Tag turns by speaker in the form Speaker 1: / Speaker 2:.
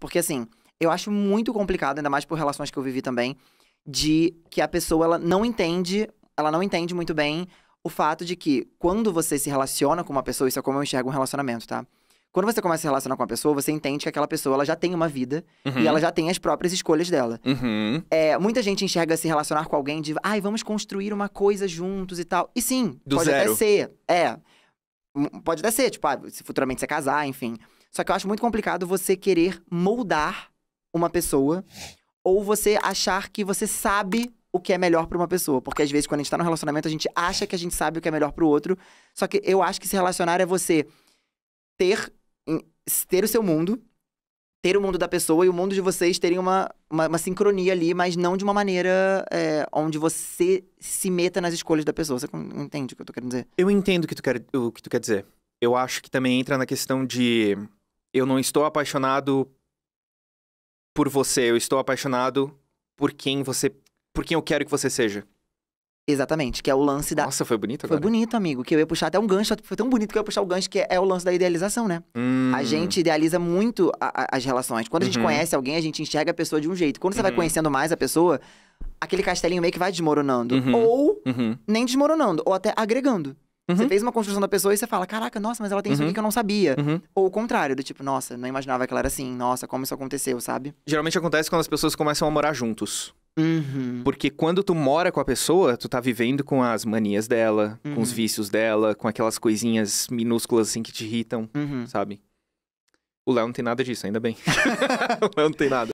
Speaker 1: Porque assim, eu acho muito complicado, ainda mais por relações que eu vivi também, de que a pessoa ela não entende, ela não entende muito bem o fato de que quando você se relaciona com uma pessoa, isso é como eu enxergo um relacionamento, tá? Quando você começa a se relacionar com uma pessoa, você entende que aquela pessoa ela já tem uma vida uhum. e ela já tem as próprias escolhas dela. Uhum. É, muita gente enxerga se relacionar com alguém de, ai, vamos construir uma coisa juntos e tal. E sim, Do pode zero. até ser. É. Hum, pode até ser, tipo, ah, se futuramente você casar, enfim. Só que eu acho muito complicado você querer moldar uma pessoa ou você achar que você sabe o que é melhor para uma pessoa. Porque às vezes, quando a gente tá num relacionamento, a gente acha que a gente sabe o que é melhor para o outro. Só que eu acho que se relacionar é você ter, ter o seu mundo, ter o mundo da pessoa e o mundo de vocês terem uma, uma, uma sincronia ali, mas não de uma maneira é, onde você se meta nas escolhas da pessoa. Você entende o que eu tô querendo dizer?
Speaker 2: Eu entendo o que tu quer, o que tu quer dizer. Eu acho que também entra na questão de eu não estou apaixonado por você, eu estou apaixonado por quem você, por quem eu quero que você seja. Exatamente, que é o lance da. Nossa, foi bonito agora. Foi
Speaker 1: bonito, amigo. Que eu ia puxar até um gancho. Foi tão bonito que eu ia puxar o gancho, que é, é o lance da idealização, né? Hum. A gente idealiza muito a, a, as relações. Quando a gente uhum. conhece alguém, a gente enxerga a pessoa de um jeito. Quando você uhum. vai conhecendo mais a pessoa, aquele castelinho meio que vai desmoronando. Uhum. Ou uhum. nem desmoronando, ou até agregando. Uhum. Você fez uma construção da pessoa e você fala, caraca, nossa, mas ela tem isso aqui uhum. que eu não sabia. Uhum. Ou o contrário, do tipo, nossa, não imaginava que ela era assim, nossa, como isso aconteceu, sabe?
Speaker 2: Geralmente acontece quando as pessoas começam a morar juntos. Uhum. Porque quando tu mora com a pessoa, tu tá vivendo com as manias dela, com os uhum. vícios dela, com aquelas coisinhas minúsculas assim que te irritam, sabe? O Léo não tem nada disso, ainda bem. o Léo não tem nada.